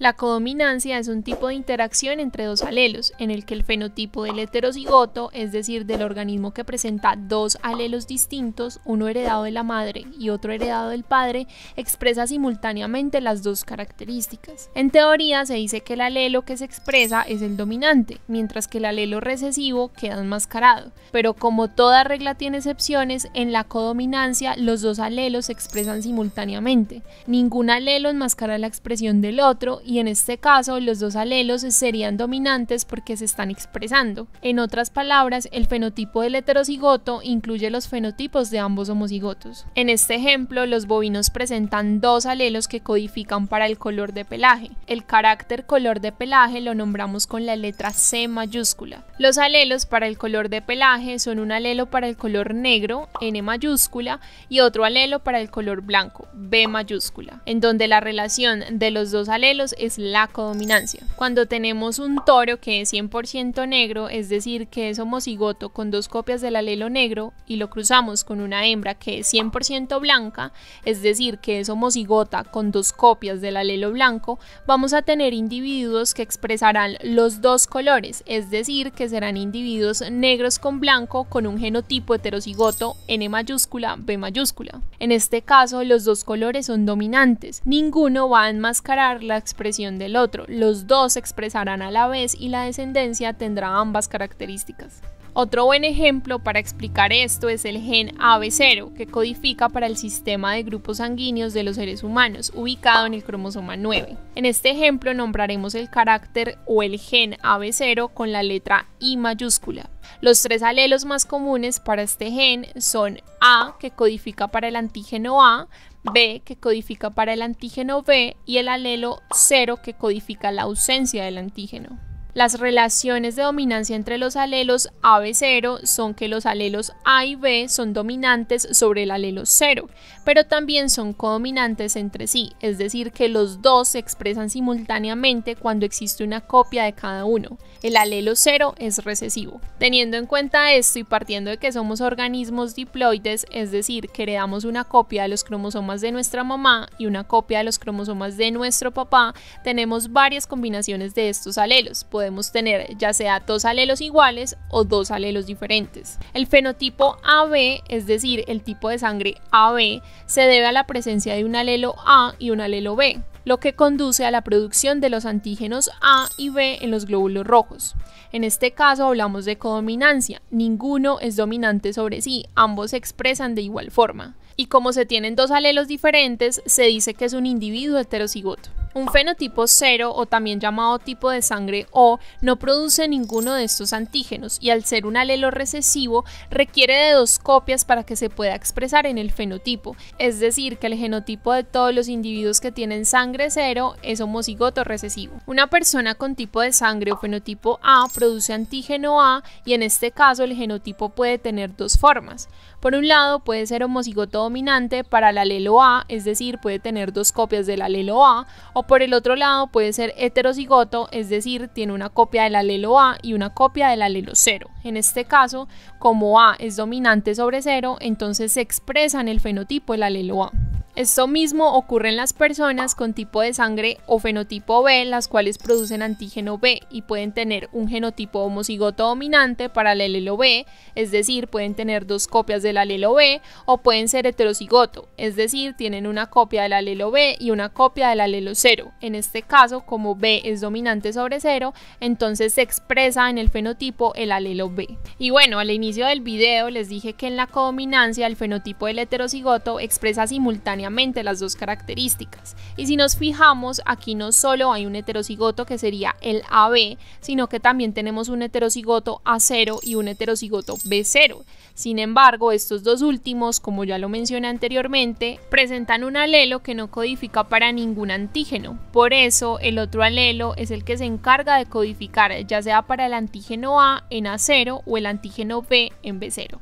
La codominancia es un tipo de interacción entre dos alelos, en el que el fenotipo del heterocigoto, es decir, del organismo que presenta dos alelos distintos, uno heredado de la madre y otro heredado del padre, expresa simultáneamente las dos características. En teoría se dice que el alelo que se expresa es el dominante, mientras que el alelo recesivo queda enmascarado. Pero como toda regla tiene excepciones, en la codominancia los dos alelos se expresan simultáneamente. Ningún alelo enmascara la expresión del otro y en este caso los dos alelos serían dominantes porque se están expresando. En otras palabras, el fenotipo del heterocigoto incluye los fenotipos de ambos homocigotos. En este ejemplo, los bovinos presentan dos alelos que codifican para el color de pelaje. El carácter color de pelaje lo nombramos con la letra C mayúscula. Los alelos para el color de pelaje son un alelo para el color negro, N mayúscula, y otro alelo para el color blanco, B mayúscula, en donde la relación de los dos alelos es la codominancia. Cuando tenemos un toro que es 100% negro, es decir, que es homocigoto con dos copias del alelo negro y lo cruzamos con una hembra que es 100% blanca, es decir, que es homocigota con dos copias del alelo blanco, vamos a tener individuos que expresarán los dos colores, es decir, que serán individuos negros con blanco con un genotipo heterocigoto N mayúscula, B mayúscula. En este caso, los dos colores son dominantes. Ninguno va a enmascarar la expresión del otro. Los dos se expresarán a la vez y la descendencia tendrá ambas características. Otro buen ejemplo para explicar esto es el gen AB0, que codifica para el sistema de grupos sanguíneos de los seres humanos, ubicado en el cromosoma 9. En este ejemplo nombraremos el carácter o el gen AB0 con la letra I mayúscula. Los tres alelos más comunes para este gen son A, que codifica para el antígeno A, B, que codifica para el antígeno B, y el alelo 0, que codifica la ausencia del antígeno. Las relaciones de dominancia entre los alelos AB0 son que los alelos A y B son dominantes sobre el alelo 0, pero también son codominantes entre sí, es decir, que los dos se expresan simultáneamente cuando existe una copia de cada uno. El alelo 0 es recesivo. Teniendo en cuenta esto y partiendo de que somos organismos diploides, es decir, que heredamos una copia de los cromosomas de nuestra mamá y una copia de los cromosomas de nuestro papá, tenemos varias combinaciones de estos alelos podemos tener ya sea dos alelos iguales o dos alelos diferentes. El fenotipo AB, es decir, el tipo de sangre AB, se debe a la presencia de un alelo A y un alelo B, lo que conduce a la producción de los antígenos A y B en los glóbulos rojos. En este caso hablamos de codominancia, ninguno es dominante sobre sí, ambos se expresan de igual forma. Y como se tienen dos alelos diferentes, se dice que es un individuo heterocigoto. Un fenotipo cero o también llamado tipo de sangre O no produce ninguno de estos antígenos y al ser un alelo recesivo requiere de dos copias para que se pueda expresar en el fenotipo, es decir, que el genotipo de todos los individuos que tienen sangre cero es homocigoto recesivo. Una persona con tipo de sangre o fenotipo A produce antígeno A y en este caso el genotipo puede tener dos formas. Por un lado puede ser homocigoto dominante para el alelo A, es decir, puede tener dos copias del alelo A, o por el otro lado puede ser heterocigoto, es decir, tiene una copia del alelo A y una copia del alelo 0. En este caso, como A es dominante sobre 0, entonces se expresa en el fenotipo el alelo A. Esto mismo ocurre en las personas con tipo de sangre o fenotipo B, las cuales producen antígeno B y pueden tener un genotipo homocigoto dominante para el alelo B, es decir, pueden tener dos copias del alelo B, o pueden ser heterocigoto, es decir, tienen una copia del alelo B y una copia del alelo 0. En este caso, como B es dominante sobre 0, entonces se expresa en el fenotipo el alelo B. Y bueno, al inicio del video les dije que en la codominancia el fenotipo del heterocigoto expresa simultáneamente las dos características. Y si nos fijamos, aquí no solo hay un heterocigoto que sería el AB, sino que también tenemos un heterocigoto A0 y un heterocigoto B0. Sin embargo, estos dos últimos, como ya lo mencioné anteriormente, presentan un alelo que no codifica para ningún antígeno. Por eso, el otro alelo es el que se encarga de codificar ya sea para el antígeno A en A0 o el antígeno B en B0.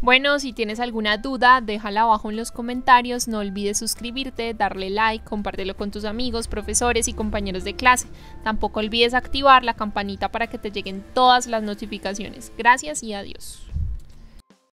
Bueno, si tienes alguna duda, déjala abajo en los comentarios. No olvides suscribirte, darle like, compártelo con tus amigos, profesores y compañeros de clase. Tampoco olvides activar la campanita para que te lleguen todas las notificaciones. Gracias y adiós.